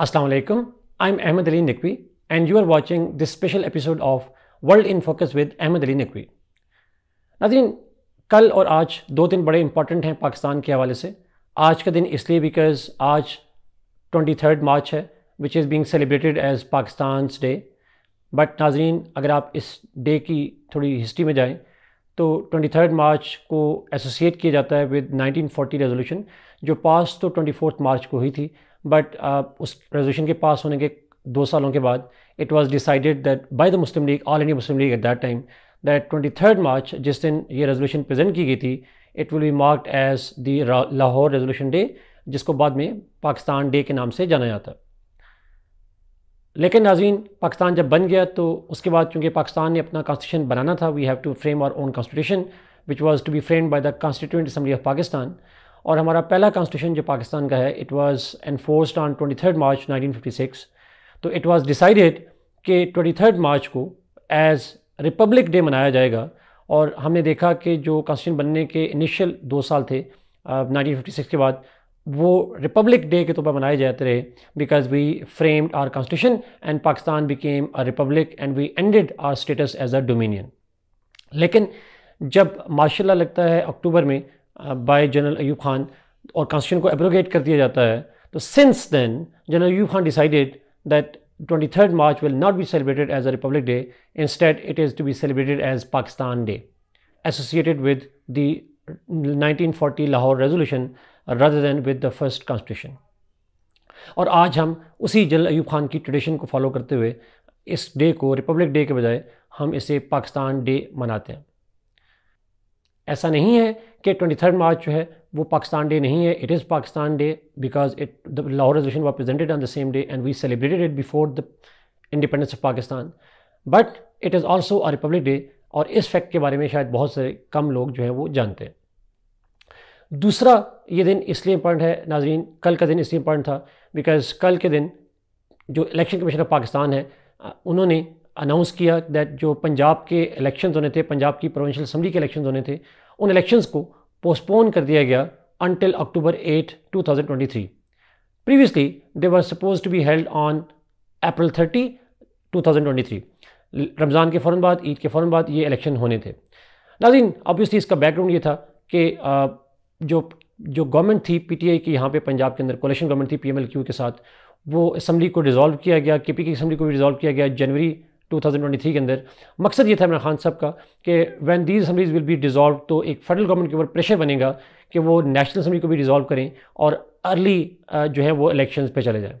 Assalamu alaikum. I'm Ahmed Ali Naqvi and you are watching this special episode of world in focus with Ahmad Ali Naqvi नाजीन कल और आज दो दिन बड़े इंपॉर्टेंट हैं पाकिस्तान के हवाले से आज का दिन इसलिए बिकॉज आज ट्वेंटी थर्ड मार्च है which is being celebrated as Pakistan day but नाजरीन अगर आप इस डे की थोड़ी हिस्ट्री में जाएँ तो ट्वेंटी थर्ड मार्च को एसोसिएट किया जाता है विद 1940 रेजोल्यूशन जो पास तो ट्वेंटी फोर्थ मार्च को हुई थी बट uh, उस रेजोल्यूशन के पास होने के दो सालों के बाद it was decided that by the Muslim League All India Muslim League at that time that twenty third March जिस दिन ये रेजोल्यूशन प्रजेंट की गई थी it will be marked as the Lahore resolution day जिसको बाद में पाकिस्तान डे के नाम से जाना जाता लेकिन नाजीन पाकिस्तान जब बन गया तो उसके बाद चूँकि पाकिस्तान ने अपना कॉन्स्टिट्यूशन बनाना था we have to frame our own constitution which was to be frame by the constituent assembly of Pakistan और हमारा पहला कॉन्स्टिट्यूशन जो पाकिस्तान का है it was enforced on twenty third March six तो इट वाज डिसाइडेड कि ट्वेंटी थर्ड मार्च को as Republic day मनाया जाएगा और हमने देखा कि जो कॉन्स्टिट्यूशन बनने के इनिशियल दो साल थे नाइनटीन फिफ्टी सिक्स के बाद वो रिपब्लिक डे के तौर पर मनाए जाते रहे because we framed our constitution and Pakistan became a republic and we ended our status as a dominion लेकिन जब माशाल्लाह लगता है अक्टूबर में बाय जनरल अयूब खान और कॉन्स्टिट्यूशन को एब्रोगेट कर दिया जाता है तो since then General Ayub Khan decided that 23rd March will not be celebrated as a Republic Day. Instead, it is to be celebrated as Pakistan Day, associated with the 1940 Lahore Resolution rather than with the first Constitution. और आज हम उसी general Ayub Khan की tradition को follow करते हुए इस day को रिपब्लिक डे के बजाय हम इसे पाकिस्तान डे मनाते हैं ऐसा नहीं है कि ट्वेंटी थर्ड मार्च जो है वो पाकिस्तान डे नहीं है it is Pakistan day because it the Lahore resolution was presented on the same day and we celebrated it before the independence of Pakistan but it is also a republic day और इस fact के बारे में शायद बहुत से कम लोग जो है वो जानते हैं दूसरा ये दिन इसलिए इम्पॉर्टेंट है नाजरीन कल का दिन इसलिए इम्पॉर्टेंट था बिकॉज कल के दिन जो इलेक्शन कमीशन ऑफ पाकिस्तान है उन्होंने अनाउंस किया दैट जो पंजाब के इलेक्शन होने थे पंजाब की प्रोविंशियल असम्बली के इलेक्शन होने थे उन इलेक्शंस को पोस्टपोन कर दिया गया until October 8, 2023. Previously they were suppose to be held on April 30, 2023. Ramzan के फ़ौर बाद ईद के फ़ौर बाद ये इलेक्शन होने थे नाजिन ऑब्वियसली इसका बैकग्राउंड ये था कि जो जो गवर्नमेंट थी पीटीआई की यहाँ पे पंजाब के अंदर कोलेशन गवर्नमेंट थी पीएमएलक्यू के साथ वो असम्बली को डिजॉल्व किया गया केपी की असम्बली को भी डिजॉल्व किया गया जनवरी 2023 के अंदर मकसद ये था इमरान खान साहब का कि when these assemblies will be dissolve तो एक फेडरल गवर्नमेंट के ऊपर प्रेशर बनेगा कि वो नेशनल असम्बली को भी डिजॉल्व करें और अर्ली जो है वो इलेक्शंस पे चले जाएँ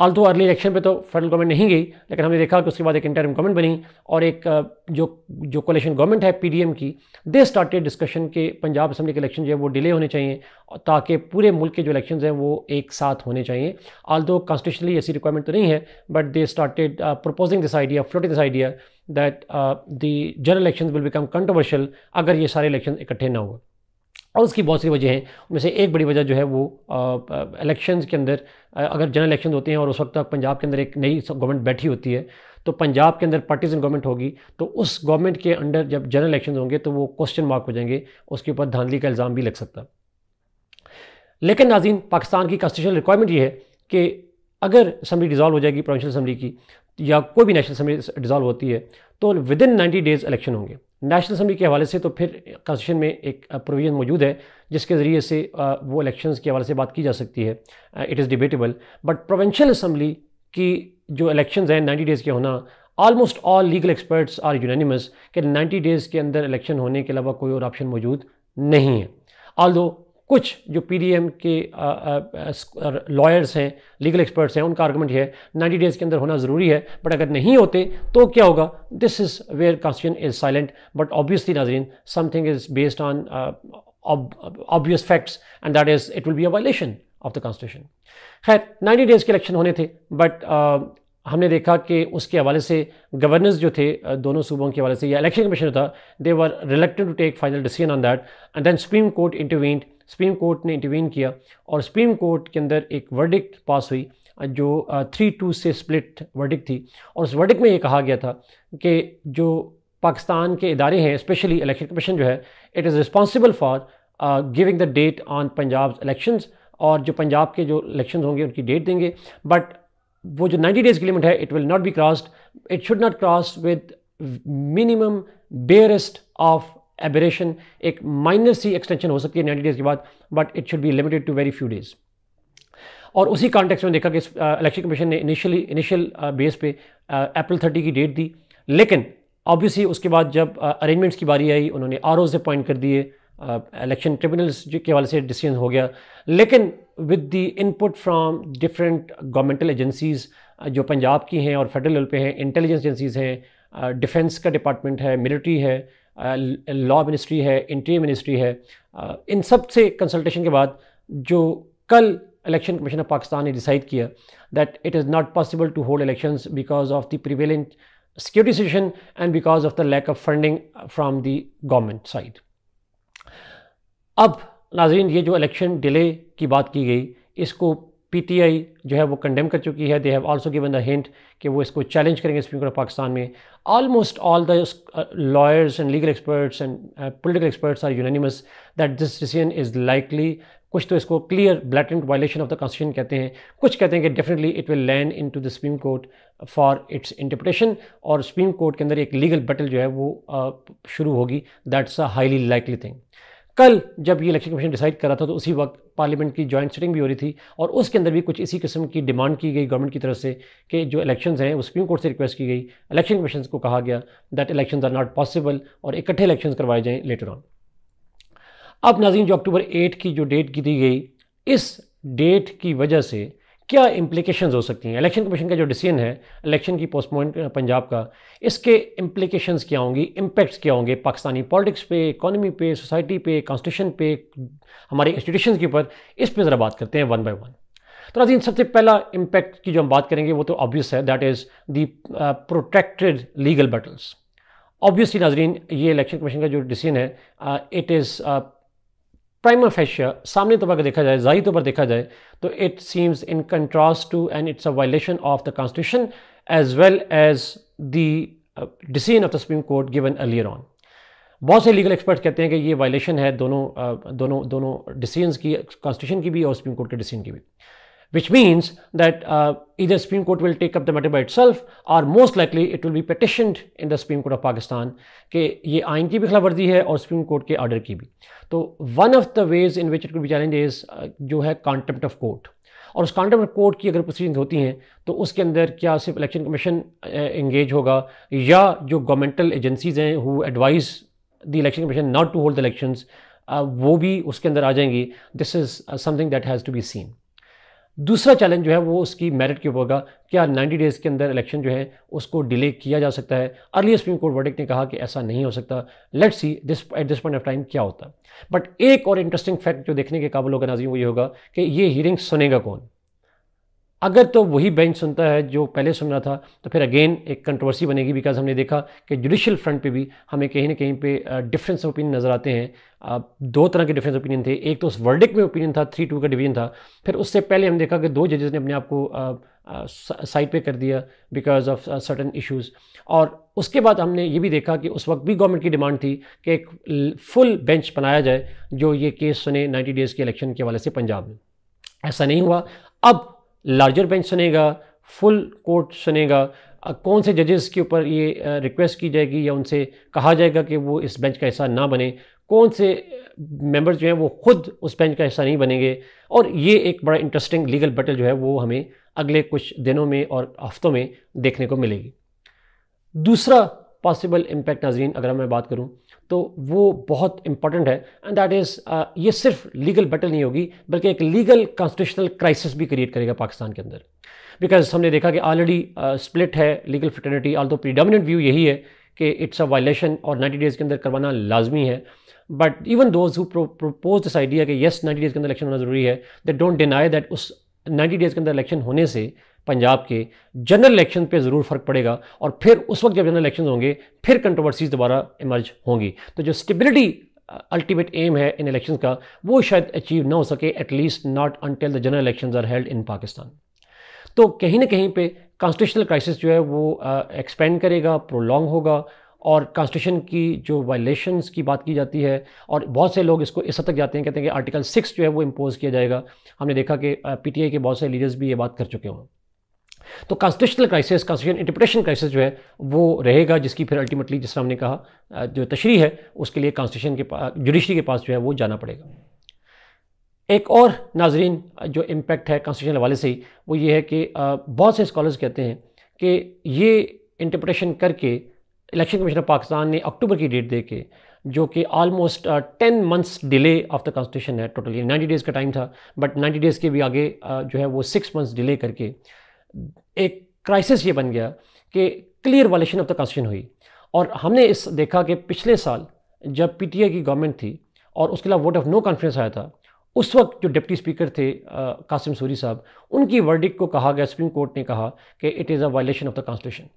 आल दो अर्ली इलेक्शन पे तो फेडरल गवर्नमेंट नहीं गई लेकिन हमने देखा कि उसके बाद एक इंटरम गवर्नमेंट बनी और एक जो जो कोलेशन गवर्नमेंट है पीडीएम की दे स्टार्टेड डिस्कशन के पंजाब असम्बली के इलेक्शन जो है वो डिले होने चाहिए ताकि पूरे मुल्क के जो इलेक्शन हैं वो एक साथ होने चाहिए आल दो कॉन्स्टिट्यूशनली ऐसी रिक्वायरमेंट तो नहीं है but they started proposing this idea floating this idea that the general election will become controversial अगर ये सारे इलेक्शन इकट्ठे ना हो और उसकी बहुत सी वजह हैं उनमें से एक बड़ी वजह जो है वो इलेक्शंस के अंदर अगर जनरल इलेक्शन होते हैं और उस वक्त तक पंजाब के अंदर एक नई गवर्नमेंट बैठी होती है तो पंजाब के अंदर पार्टीजन गवर्नमेंट होगी तो उस गवर्नमेंट के अंडर जब जनरल इलेक्शन होंगे तो वो क्वेश्चन मार्क हो जाएंगे उसके ऊपर धांधली का इल्ज़ाम भी लग सकता लेकिन नाजीन पाकिस्तान की कॉन्स्टिट्यूशन रिक्वायरमेंट ये है कि अगर असम्बली डिजॉल्व हो जाएगी प्रोविशनल असम्बली की या कोई भी नेशनल असम्बली डिजॉल्व होती है तो within ninety days election होंगे नेशनल असम्बली के हवाले से तो फिर कॉन्स्टिट्यूशन में एक प्रोविज़न मौजूद है जिसके ज़रिए से वो इलेक्शन के हवाले से बात की जा सकती है it is debatable but provincial assembly की जो इलेक्शन हैं नाइन्टी डेज़ के होना almost all legal experts are unanimous कि नाइन्टी डेज़ के अंदर इलेक्शन होने के अलावा कोई और ऑप्शन मौजूद नहीं है ऑल दो कुछ जो पीडीएम के लॉयर्स हैं लीगल एक्सपर्ट्स हैं उनका आर्गूमेंट है 90 डेज़ के अंदर होना ज़रूरी है बट अगर नहीं होते तो क्या होगा this is where constitution is silent but obviously नाजरीन something is based on obvious facts and that is it will be a violation of the constitution खैर 90 डेज़ के इलेक्शन होने थे बट uh, हमने देखा कि उसके हवाले से गवर्नर्स जो थे uh, दोनों सूबों के हवाले से या इलेक्शन कमीशन था they were reluctant to take final decision on that and then Supreme Court intervene Supreme Court ने इंटरवीन किया और सुप्रीम कोर्ट के अंदर एक वर्डिक्ट पास हुई जो थ्री टू से स्प्लिट वर्डिक्ट थी और उस वर्डिक्ट में ये कहा गया था कि जो पाकिस्तान के इदारे हैं स्पेशली इलेक्शन कमीशन जो है it is responsible for giving the date on Punjab elections और जो पंजाब के जो इलेक्शंस होंगे उनकी डेट देंगे बट वो जो 90 डेज़ की लिमिट है it will not be crossed it should not cross with minimum barest of aberration एक माइनर सी एक्सटेंशन हो सकती है नाइन्टी डेज़ के बाद but it should be limited to very few days और उसी कॉन्टेक्स में देखा कि इलेक्शन uh, कमीशन ने इनिशियली इनिशियल बेस पे अप्रैल uh, थर्टी की डेट दी लेकिन ऑब्वियसली उसके बाद जब अरेंजमेंट्स uh, की बारी आई उन्होंने आर ओज अपॉइंट कर दिए इलेक्शन ट्रिब्यूनल्स के हवाले से डिसीजन हो गया लेकिन with the input from different governmental agencies जो पंजाब की हैं और फेडरल लेवल पे हैं इंटेलिजेंस एजेंसीज़ हैं डिफेंस का डिपार्टमेंट है मिलिट्री है लॉ मिनिस्ट्री है इंटीरियर मिनिस्ट्री है इन सब से कंसल्टेशन के बाद जो कल इलेक्शन कमीशन ऑफ पाकिस्तान ने डिसाइड किया that it is not possible to hold election because of the prevailing security situation and because of the lack of funding from the government side अब नाजरीन ये जो इलेक्शन डिले की बात की गई इसको पीटीआई जो है वो कंडेम कर चुकी है they have also given the hint कि वो इसको चैलेंज करेंगे सुप्रीम कोर्ट ऑफ पाकिस्तान में almost all the lawyers and legal experts and political experts are unanimous that this decision is likely कुछ तो इसको clear blatant violation of the constitution कहते हैं कुछ कहते हैं कि definitely it will land into the supreme court for its interpretation और सुप्रीम कोर्ट के अंदर एक लीगल बैटल जो है वो uh, शुरू होगी that's a highly likely thing कल जब ये इलेक्शन कमीशन डिसाइड कर रहा था तो उसी वक्त पार्लियामेंट की जॉइंट सिटिंग भी हो रही थी और उसके अंदर भी कुछ इसी किस्म की डिमांड की गई गवर्नमेंट की तरफ से कि जो इलेक्शन हैं वो सुप्रीम कोर्ट से रिक्वेस्ट की गई इलेक्शन कमीशन को कहा गया that election are not possible और इकट्ठे इलेक्शन करवाए जाएँ लेटर ऑन अब नाजीन जो अक्टूबर एट की जो डेट की दी गई इस डेट की वजह से क्या इम्प्लीकेशन हो सकती हैं इलेक्शन कमीशन का जो डिसीजन है इलेक्शन की पोस्टपोन पंजाब का इसके इम्प्लीकेशन क्या होंगी इम्पैक्ट्स क्या होंगे पाकिस्तानी पॉलिटिक्स पे इकोनॉमी पे सोसाइटी पे कॉन्स्टिट्यूशन पे हमारे इंस्टीट्यूशन के ऊपर इस पर ज़रा बात करते हैं वन बाई वन तो नाजीन सबसे पहला इम्पैक्ट की जो हम बात करेंगे वो तो ऑब्वियस है that is the protected legal battles obviously नाजरीन ये इलेक्शन कमीशन का जो डिसीजन है इट इज़ प्राइमर फेशिया सामने तौर तो पर देखा जाए जाहिर तौर पर देखा जाए तो it seems in contrast to and it's a violation of the constitution as well as the decision of the supreme court given earlier on बहुत से लीगल एक्सपर्ट कहते हैं कि ये वायलेशन है दोनों uh, दोनों दोनों डिसीजन की कॉन्स्टिट्यूशन की भी और सुप्रीम कोर्ट के डिसीजन की भी which means that uh, either Supreme Court will take up the matter by itself or most likely it will be petitioned in the Supreme Court of Pakistan कि ये आइन की भी खिलाफ वर्जी है और Supreme Court के ऑर्डर की भी तो of the ways in which it could be challenged is uh, जो है contempt of court और उस कॉन्टेम्प्ट कोर्ट की अगर प्रोसीडिंग होती हैं तो उसके अंदर क्या सिर्फ इलेक्शन कमीशन इंगेज होगा या जो गवर्नमेंटल एजेंसीज हैं who advise the election commission not to hold the elections वो भी उसके अंदर आ जाएंगी this is something that has to be seen दूसरा चैलेंज जो है वो उसकी मेरिट के ऊपर होगा क्या 90 डेज़ के अंदर इलेक्शन जो है उसको डिले किया जा सकता है अर्ली सुप्रीम कोर्ट वर्डिक ने कहा कि ऐसा नहीं हो सकता let see this at this point of time क्या होता है बट एक और इंटरेस्टिंग फैक्ट जो देखने के काबिल होगा नाजी वो ये होगा कि ये हियरिंग सुनेगा कौन अगर तो वही बेंच सुनता है जो पहले सुन रहा था तो फिर अगेन एक कंट्रोवर्सी बनेगी बिकॉज हमने देखा कि जुडिशल फ्रंट पे भी हमें कहीं ना कहीं पे डिफरेंस ऑफ ओपिनियन नज़र आते हैं दो तरह के डिफरेंस ओपिनियन थे एक तो उस वर्डिक में ओपिनियन था थ्री टू का डिवीजन था फिर उससे पहले हमने देखा कि दो जजेस ने अपने आप को साइड पे कर दिया बिकॉज ऑफ सर्टन इशूज़ और उसके बाद हमने ये भी देखा कि उस वक्त भी गवर्नमेंट की डिमांड थी कि एक फुल बेंच बनाया जाए जो ये केस सुने नाइन्टी डेज़ के इलेक्शन के हवाले से पंजाब में ऐसा नहीं हुआ अब लार्जर बेंच सुनेगा फुल कोर्ट सुनेगा कौन से जजेस के ऊपर ये रिक्वेस्ट की जाएगी या उनसे कहा जाएगा कि वो इस बेंच का हिस्सा ना बने कौन से मेंबर्स जो हैं वो खुद उस बेंच का हिस्सा नहीं बनेंगे और ये एक बड़ा इंटरेस्टिंग लीगल बैटल जो है वो हमें अगले कुछ दिनों में और हफ्तों में देखने को मिलेगी दूसरा पॉसिबल इम्पैक्ट नाजरीन अगर मैं बात करूँ तो वो बहुत इंपॉर्टेंट है एंड दैट इज़ ये सिर्फ लीगल बैटल नहीं होगी बल्कि एक लीगल कॉन्स्टिट्यूशनल क्राइसिस भी क्रिएट करेगा पाकिस्तान के अंदर बिकॉज हमने देखा कि ऑलरेडी स्प्लिट uh, है लीगल फिटर्निटी ऑल दो प्रीडामिनेंट व्यू यही है कि इट्स अ वायलेशन और 90 डेज़ के अंदर करवाना लाजमी है but even those who propose this idea कि येस नाइन्टी डेज़ के अंदर इलेक्शन होना ज़रूरी है दे डोंट डिनाई दैट उस नाइन्टी डेज़ के अंदर इलेक्शन होने से पंजाब के जनरल इलेक्शन पे ज़रूर फ़र्क पड़ेगा और फिर उस वक्त जब जनरल इलेक्शन होंगे फिर कंट्रोवर्सीज दोबारा इमर्ज होंगी तो जो स्टेबिलिटी अल्टीमेट एम है इन इलेक्शन का वो शायद अचीव ना हो सके at least not until the general election are held in Pakistan तो कहीं ना कहीं पे कॉन्स्टिट्यूशनल क्राइसिस जो है वो एक्सपेंड uh, करेगा प्रोलॉन्ग होगा और कॉन्स्टिट्यूशन की जो वायलेशंस की बात की जाती है और बहुत से लोग इसको इस हद तक जाते हैं कहते हैं कि आर्टिकल सिक्स जो है वो इम्पोज़ किया जाएगा हमने देखा कि पीटीआई uh, के बहुत से लीडर्स भी ये बात कर चुके हों तो constitutional crisis constitution interpretation crisis जो है वो रहेगा जिसकी फिर अल्टीमेटली जिस हमने कहा जो तशरी है उसके लिए कॉन्स्टिट्यूशन के पास जुडिशरी के पास जो है वो जाना पड़ेगा एक और नाजरीन जो इम्पैक्ट है कॉन्स्टिट्यूशन हवाले से ही वो ये है कि बहुत से स्कॉलर्स कहते हैं कि ये इंटरप्रटेशन करके इलेक्शन कमीशन ऑफ पाकिस्तान ने अक्टूबर की डेट दे के जो कि almost ten months delay of the constitution है टोटली नाइन्टी डेज़ का टाइम था बट नाइन्टी डेज़ के भी आगे uh, जो है वो सिक्स मंथ्स डिले करके एक क्राइसिस ये बन गया कि clear violation of the constitution हुई और हमने इस देखा कि पिछले साल जब पीटीए की गवर्नमेंट थी और उसके अलावा वोट ऑफ नो कॉन्फ्रेंस आया था उस वक्त जो डिप्टी स्पीकर थे आ, कासिम सूरी साहब उनकी वर्डिक को कहा गया सुप्रीम कोर्ट ने कहा कि it is a violation of the constitution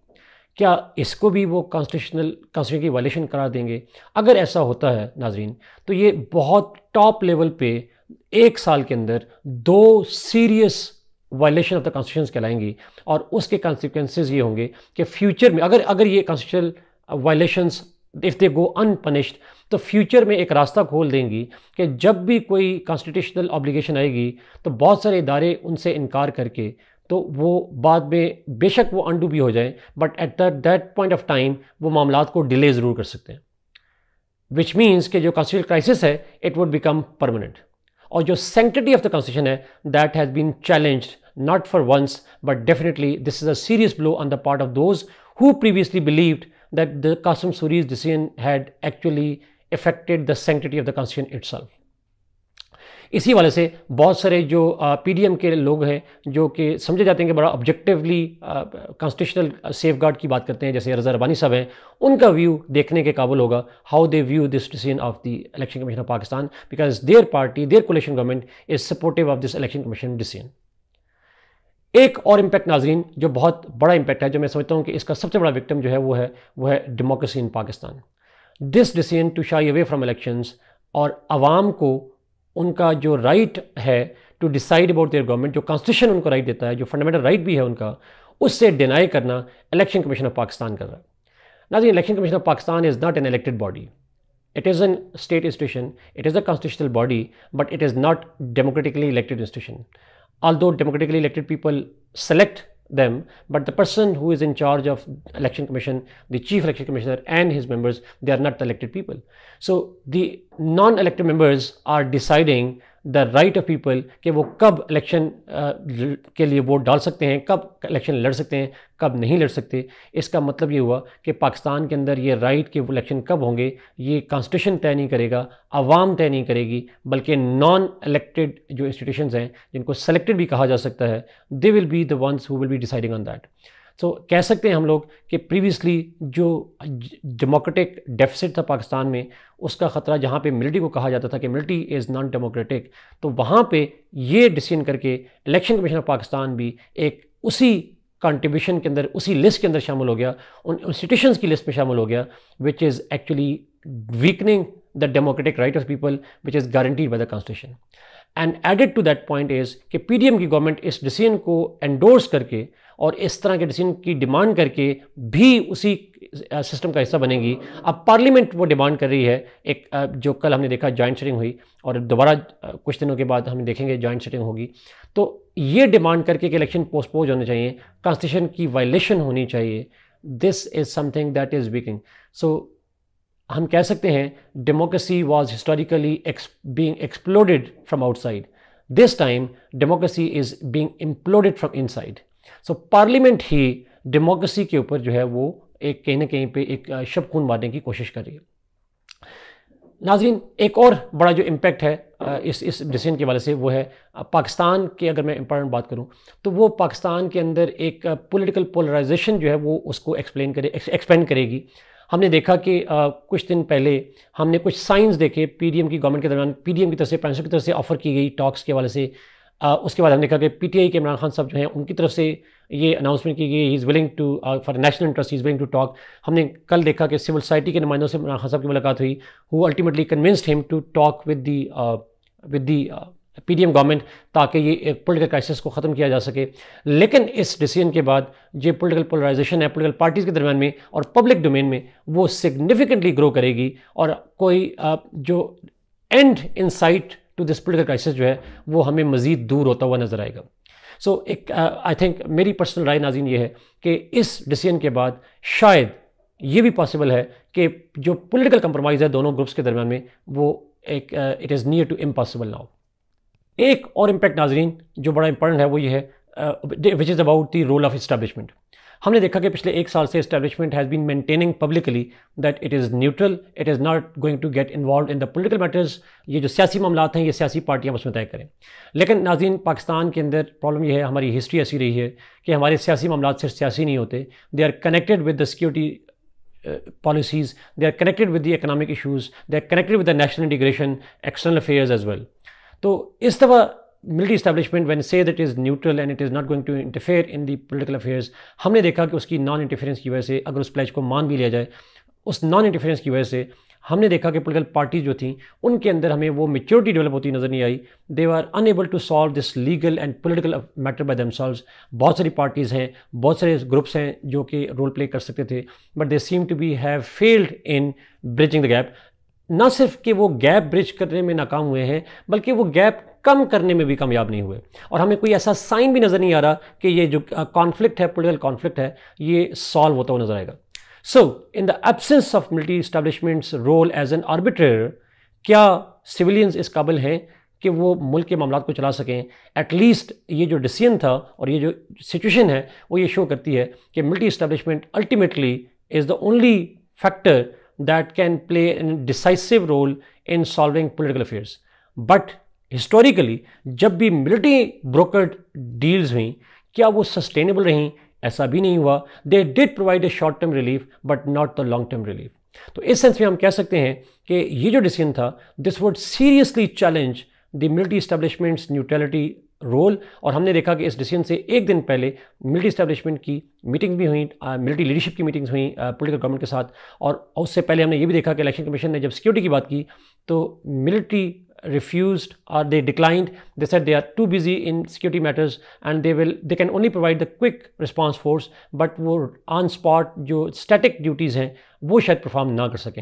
क्या इसको भी वो कॉन्स्टिट्यूशनल कॉन्स्टिट्यूशन की वायलेशन करा देंगे अगर ऐसा होता है नाजरीन तो ये बहुत टॉप लेवल पे एक साल के अंदर दो serious violation of the constitution कहलाएंगी और उसके कॉन्सिक्वेंसेज ये होंगे कि फ्यूचर में अगर अगर ये constitution violations if they go unpunished तो फ्यूचर में एक रास्ता खोल देंगी कि जब भी कोई कॉन्स्टिट्यूशनल ऑब्लिगेशन आएगी तो बहुत सारे इदारे उनसे इनकार करके तो वो बाद में बेशक वो अंडू भी हो जाए but at the that point of time वो मामला को डिले ज़रूर कर सकते हैं विच मीन्स कि जो कॉन्स्टिट्यूशन क्राइसिस है इट वुड बिकम परमानेंट और जो सेंटिटी ऑफ द कॉन्स्टिट्यूशन है that has been challenged not for once, but definitely this is a serious blow on the part of those who previously believed that the Qasim Suri's decision had actually affected the sanctity of the constitution itself. इसी वाले से बहुत सारे जो PDM के लोग हैं जो कि समझे जाते हैं कि बड़ा ऑब्जेक्टिवली कॉन्स्टिट्यूशनल सेफ गार्ड की बात करते हैं जैसे रजा रबानी साहब हैं उनका व्यू देखने के काबुल होगा how they view this decision of the election commission of Pakistan because their party their coalition government is supportive of this election commission decision एक और इम्पैक्ट नाजरीन जो बहुत बड़ा इम्पैक्ट है जो मैं समझता हूँ कि इसका सबसे बड़ा विक्टम जो है वो है वो है democracy in Pakistan this decision to shy away from elections और आवाम को उनका जो राइट है to decide about their government जो कॉन्स्टिट्यूशन उनको राइट देता है जो फंडामेंटल राइट भी है उनका उससे डिनाई करना इलेक्शन कमीशन ऑफ पाकिस्तान कर रहा है नाजी election commission of Pakistan is not an elected body it is an state institution it is a constitutional body but it is not democratically elected institution although democratically elected people select them but the person who is in charge of election commission the chief election commissioner and his members they are not elected people so the non-elected members are deciding the right of people कि वो कब election uh, के लिए vote डाल सकते हैं कब election लड़ सकते हैं कब नहीं लड़ सकते इसका मतलब ये हुआ कि पाकिस्तान के अंदर ये राइट के इलेक्शन कब होंगे ये कॉन्स्टिट्यूशन तय नहीं करेगा आवाम तय नहीं करेगी बल्कि नॉन इलेक्टेड जो इंस्टीट्यूशन हैं जिनको सेलेक्टेड भी कहा जा सकता है they will be the ones who will be deciding on that तो so, कह सकते हैं हम लोग कि प्रीवियसली जो डेमोक्रेटिक डेफिसिट था पाकिस्तान में उसका ख़तरा जहाँ पे मिलिट्री को कहा जाता था कि मिलिट्री इज़ नॉन डेमोक्रेटिक तो वहाँ पे ये डिसीजन करके इलेक्शन कमीशन ऑफ पाकिस्तान भी एक उसी कंट्रीब्यूशन के अंदर उसी लिस्ट के अंदर शामिल हो गया उन इंस्टीट्यूशन की लिस्ट में शामिल हो गया which is actually weakening the democratic right of people which is guaranteed by the constitution and added to that point is कि पी की गवर्नमेंट इस डिसीजन को एंडोर्स करके और इस तरह के डिसीजन की डिमांड करके भी उसी सिस्टम का हिस्सा बनेगी अब पार्लियामेंट वो डिमांड कर रही है एक जो कल हमने देखा जॉइंट सिटिंग हुई और दोबारा कुछ दिनों के बाद हम देखेंगे जॉइंट सिटिंग होगी तो ये डिमांड करके कि इलेक्शन पोस्टपोज होने चाहिए कॉन्स्टिट्यूशन की वायलेशन होनी चाहिए this is something that is weakening so हम कह सकते हैं democracy was historically being exploded from outside this time democracy is being imploded from inside so parliament ही डेमोक्रेसी के ऊपर जो है वो एक कहीं ना कहीं पे एक शब खून मारने की कोशिश कर रही है नाजीन एक और बड़ा जो इम्पेक्ट है इस इस डिसीजन के वाले से वो है पाकिस्तान के अगर मैं इंपॉर्टेंट बात करूं तो वो पाकिस्तान के अंदर एक पॉलिटिकल पोलराइजेशन जो है वो उसको एक्सप्लेन करे एक्सपेंड करेगी हमने देखा कि आ, कुछ दिन पहले हमने कुछ साइंस देखे पीडीएम की गवर्नमेंट के दौरान पीडीएम की तरफ से प्राइम की तरफ से ऑफर की गई टॉक्स के वाले से आ, उसके बाद हमने कहा कि पीटीआई के इमरान खान साहब जो हैं उनकी तरफ से ये अनाउंसमेंट की गई is willing to for national interest is willing to talk हमने कल देखा कि सिविल सोसाइटी के नुमाइंदों से इमरान खान साहब की मुलाकात हुई who ultimately convinced him to talk with the with the P D M government ताकि ये एक पोलिटिकल क्राइसिस को ख़त्म किया जा सके लेकिन इस डिसीजन के बाद जो पोलिटिकल पोलराइजेशन है पोलिटिकल पार्टीज़ के दरमियान में और पब्लिक डोमेन में वो सिग्निफिकेंटली ग्रो करेगी और कोई uh, जो end in sight to this political crisis जो है वो हमें मज़ीद दूर होता हुआ नज़र आएगा सो so, एक आई uh, थिंक मेरी पर्सनल राय नाजीन ये है कि इस डिसीजन के बाद शायद ये भी पॉसिबल है कि जो पोलिटिकल कंप्रोमाइज़ है दोनों ग्रुप्स के दरमियान में वो एक it is near to impossible now एक और इम्पैक्ट नाजरीन जो बड़ा इंपॉर्टेंट है वो ये है which is about the role of establishment हमने देखा कि पिछले एक साल से establishment has been maintaining publicly that it is neutral it is not going to get involve in the political matters ये जो सियासी मामला हैं ये सियासी पार्टियाँ उसमें तय करें लेकिन नाजीन पाकिस्तान के अंदर प्रॉब्लम यह है हमारी हिस्ट्री ऐसी रही है कि हमारे सियासी मामला सिर्फ सियासी नहीं होते they are connected with the security policies they are connected with the economic issues they are connected with the national integration external affairs as well तो इस दफ़ा military establishment one say that is neutral and it is not going to interfere in the political affairs हमने देखा कि उसकी non interference की वजह से अगर उस प्लेज को मान भी लिया जाए उस नॉन इंटरफेरेंस की वजह से हमने देखा कि पोलिटिकल पार्टीज जो थी उनके अंदर हमें वो मेच्योरिटी डेवलप होती नज़र नहीं आई they are unable to solve this legal and political matter by themselves बहुत सारी पार्टीज़ हैं बहुत सारे ग्रुप्स हैं जो कि रोल प्ले कर सकते थे but they seem to be have failed in bridging the gap ना सिर्फ कि वो गैप ब्रिज करने में नाकाम हुए हैं बल्कि वो गैप कम करने में भी कामयाब नहीं हुए और हमें कोई ऐसा साइन भी नज़र नहीं आ रहा कि ये जो कॉन्फ्लिक्ट है पोलिटिकल कॉन्फ्लिक्ट है ये सॉल्व होता हुआ नजर आएगा so in the absence of military establishment's role as an arbitrator क्या सिविलियंस इस काबिल हैं कि वो मुल्क के मामला को चला सकें एटलीस्ट ये जो डिसीजन था और ये जो सिचुएशन है वो ये शो करती है कि military establishment ultimately is the only factor that can play an decisive role in solving political affairs but historically जब भी मिलिट्री ब्रोकर्ड डील्स हुई क्या वो सस्टेनेबल रहीं ऐसा भी नहीं हुआ they did provide a short term relief but not the long term relief तो इस सेंस में हम कह सकते हैं कि ये जो डिसीजन था this would seriously challenge the military establishment's neutrality role और हमने देखा कि इस डिसीजन से एक दिन पहले मिलिट्री इस्टेब्लिशमेंट की मीटिंग भी हुई मिलिट्री लीडरशिप की मीटिंग्स हुई पोलिटिकल गवर्नमेंट के साथ और उससे पहले हमने ये भी देखा कि इलेक्शन कमीशन ने जब सिक्योरिटी की बात की तो military refused or they declined they said they are too busy in security matters and they will they can only provide the quick response force but on spot jo static duties hain wo shayad perform na kar sake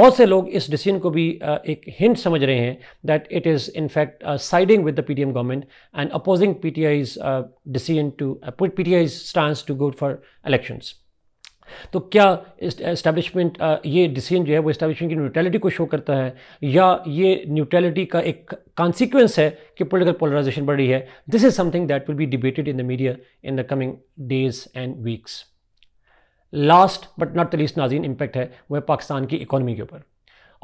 bahut se log is decision ko bhi uh, hint samajh that it is in fact uh, siding with the pdm government and opposing pti's uh, decision to put pti's stance to go for elections तो क्या establishment ये decision जो है वो establishment की neutrality को show करता है या ये न्यूट्रलिटी का एक कॉन्सिक्वेंस है कि पोलिटिकल पोलराइजेशन बढ़ रही है this is something that will be debated in the media in the coming days and weeks last but not the least नाजीन इम्पैक्ट है वह पाकिस्तान की इकोनॉमी के ऊपर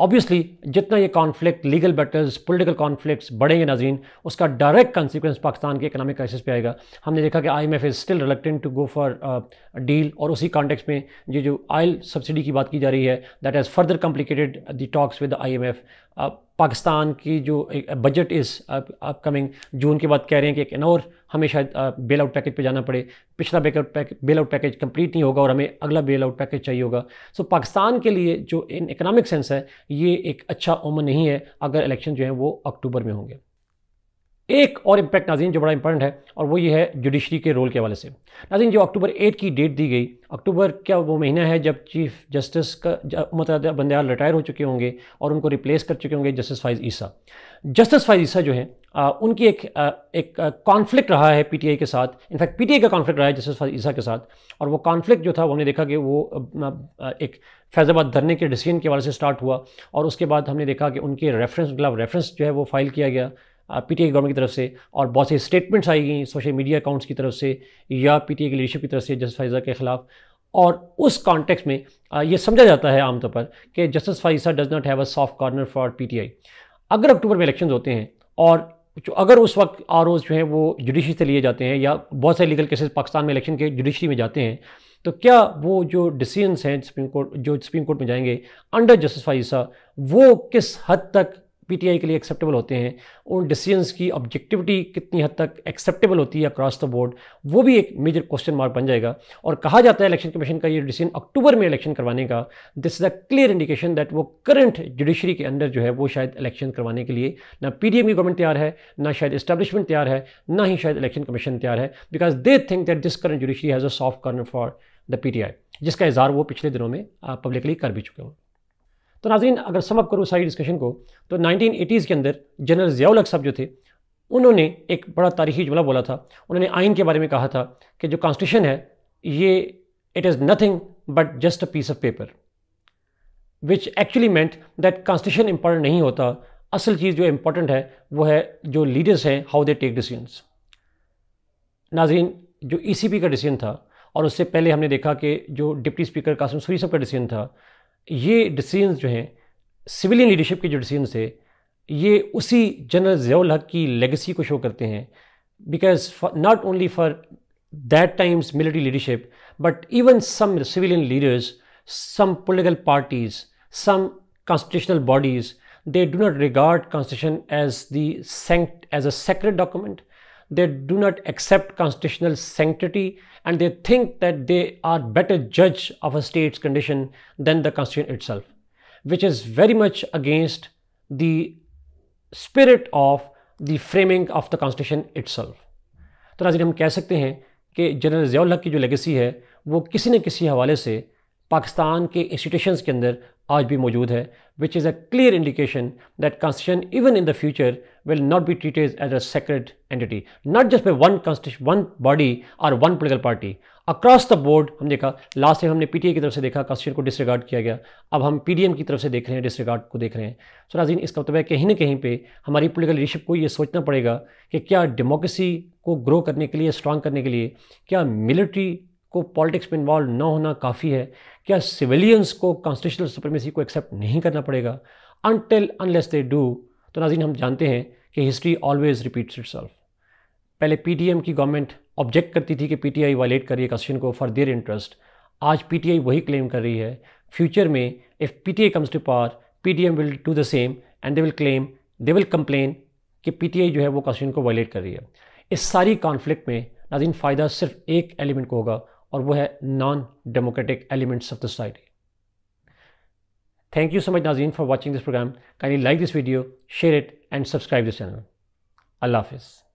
ऑब्वियसली जितना ये conflict legal battles political conflicts बढ़ेंगे नाजीन उसका डायरेक्ट कॉन्सिक्वेंस पाकिस्तान के इकोनॉमिक क्राइसिस पे आएगा हमने देखा कि I M F is still reluctant to go for deal और उसी कॉन्टेक्स में ये जो आयल सब्सिडी की बात की जा रही है that has further complicated the talks with I M F Pakistan की जो बजट इस अपकमिंग जून के बाद कह रहे हैं कि एक और हमें शायद बेल आउट पैकेज पे जाना पड़े पिछला bail out package bail out package complete नहीं होगा और हमें अगला बेल आउट पैकेज चाहिए होगा सो so, पाकिस्तान के लिए जो इन इकनॉमिक सेंस है ये एक अच्छा उम्र नहीं है अगर इलेक्शन जो है वो अक्टूबर में होंगे एक और इम्पैक्ट नाजीन जो बड़ा इंपॉर्टेंट है और वो ये है जुडिशरी के रोल के हवाले से नाजीन जो अक्टूबर एट की डेट दी गई अक्टूबर क्या वो महीना है जब चीफ जस्टिस का मतलब बंदयाल रिटायर हो चुके होंगे और उनको रिप्लेस कर चुके होंगे जस्टिस फाइज ईसा जस्टिस फाइज ईसा जो है आ, उनकी एक आ, एक कॉन्फ्लिक्ट रहा है पीटीआई के साथ इनफैक्ट पीटीआई का कॉन्फ्लिक्ट रहा है जस्टिस फाइज ईसा के साथ और वो कॉन्फ्लिक्ट जो था वो हमने देखा कि वो एक फैज़ाबाद धरने के डिसीजन के हवाले से स्टार्ट हुआ और उसके बाद हमने देखा कि उनके रेफरेंस खिलाफ रेफरेंस जो है वो फाइल किया गया पी टी गवर्नमेंट की तरफ से और बहुत सी स्टेटमेंट्स आई गई सोशल मीडिया अकाउंट्स की तरफ से या पी की लीडरशिप की तरफ से जस्टिस फाइजा के ख़िलाफ़ और उस कॉन्टेक्स में ये समझा जाता है आमतौर पर कि justice Faiza does not have a soft corner for PTI अगर अक्टूबर में इलेक्शन होते हैं और जो अगर उस वक्त आर जो हैं वो जुडिशरी से लिए जाते हैं या बहुत सारे लीगल केसेस पाकिस्तान में इलेक्शन के जुडिशरी में जाते हैं तो क्या वो जो डिसीजंस हैं सुप्रीम कोर्ट जो सुप्रीम कोर्ट में जाएंगे अंडर जस्टिस फाइजा वो किस हद तक पीटीआई के लिए एक्सेप्टेबल होते हैं उन डिसीजंस की ऑब्जेक्टिविटी कितनी हद तक एक्सेप्टेबल होती है अक्रॉस द बोर्ड वो भी एक मेजर क्वेश्चन मार्क बन जाएगा और कहा जाता है इलेक्शन कमीशन का ये डिसीजन अक्टूबर में इलेक्शन करवाने का this is a clear indication that वो करंट जुडिशरी के अंदर जो है वो शायद इलेक्शन करवाने के लिए ना पी की गवर्नमेंट तैयार है ना शायद इस्टेब्लिशमेंट तैयार है ना ही शायद इलेक्शन कमीशन तैयार है because they think that this current judiciary has a soft corner for the P जिसका इजहार वो पिछले दिनों में पब्लिकली कर भी चुके हैं तो नाजरीन अगर समअप करूँ सारी डिस्कशन को तो एटीज़ के अंदर जनरल ज़ियाउल साहब जो थे उन्होंने एक बड़ा तारीखी जुमला बोला था उन्होंने आइन के बारे में कहा था कि जो कॉन्स्टिट्यूशन है ये it is nothing but just a piece of paper which actually meant that constitution important नहीं होता असल चीज़ जो इम्पॉर्टेंट है वो है जो लीडर्स हैं हाउ दे टेक डिसीजंस नाजरीन जो ई e का डिसीजन था और उससे पहले हमने देखा कि जो डिप्टी स्पीकर कासम सूरी साहब का डिसीजन था ये डिसीजन जो हैं सिविलियन लीडरशिप के जो डिसीजन थे ये उसी जनरल जयाउल हक की लेगेसी को शो करते हैं because not only for that times military leadership but even some civilian leaders some political parties some constitutional bodies they do not regard constitution as the as a sacred document they do not accept constitutional sanctity and they think that they are better judge of a state's condition than the constitution itself, which is very much against the spirit of the framing of the constitution itself. तो नाजिर हम कह सकते हैं कि general Ziaul हक की जो legacy है वो किसी न किसी हवाले से पाकिस्तान के इंस्टीट्यूशंस के अंदर आज भी मौजूद है which is a clear indication that constitution even in the future will not be treated as a sacred entity not just by one constitution one body और one political party across the board हम देखा last time हमने PTA की तरफ से देखा constitution को disregard किया गया अब हम पीडीएम की तरफ से देख रहे हैं डिसरिगार्ड को देख रहे हैं सो नाजीन इसका मतलब है कहीं ना कहीं पे हमारी पोलिटिकल लीडरशिप को ये सोचना पड़ेगा कि क्या डेमोक्रेसी को ग्रो करने के लिए स्ट्रांग करने के लिए क्या मिलिट्री को पॉलिटिक्स में इन्वॉल्व ना होना काफ़ी है क्या सिविलियंस को कॉन्स्टिट्यूशनल सुप्रीमेसी को एक्सेप्ट नहीं करना पड़ेगा अनटिल अनलेस दे डू तो नाजीन हम जानते हैं कि हिस्ट्री ऑलवेज रिपीट्स इट पहले पी की गवर्नमेंट ऑब्जेक्ट करती थी कि पी टी आई वायलेट करिए है कॉन्स्टिट्यूशन को फॉर देयर इंटरेस्ट आज पी टी आई वही क्लेम कर रही है फ्यूचर में if P T I comes to power P T M will do the same and they will claim they will complain कि पी टी आई जो है वो कॉन्स्टिट्यूशन को वायलेट कर रही है इस सारी कॉन्फ्लिक्ट में नाजीन फ़ायदा सिर्फ एक एलिमेंट को होगा और वो है non democratic elements of the society thank you so much नाजीन for watching this programme kindly like this video share it and subscribe this channel अल्लाह हाफिज़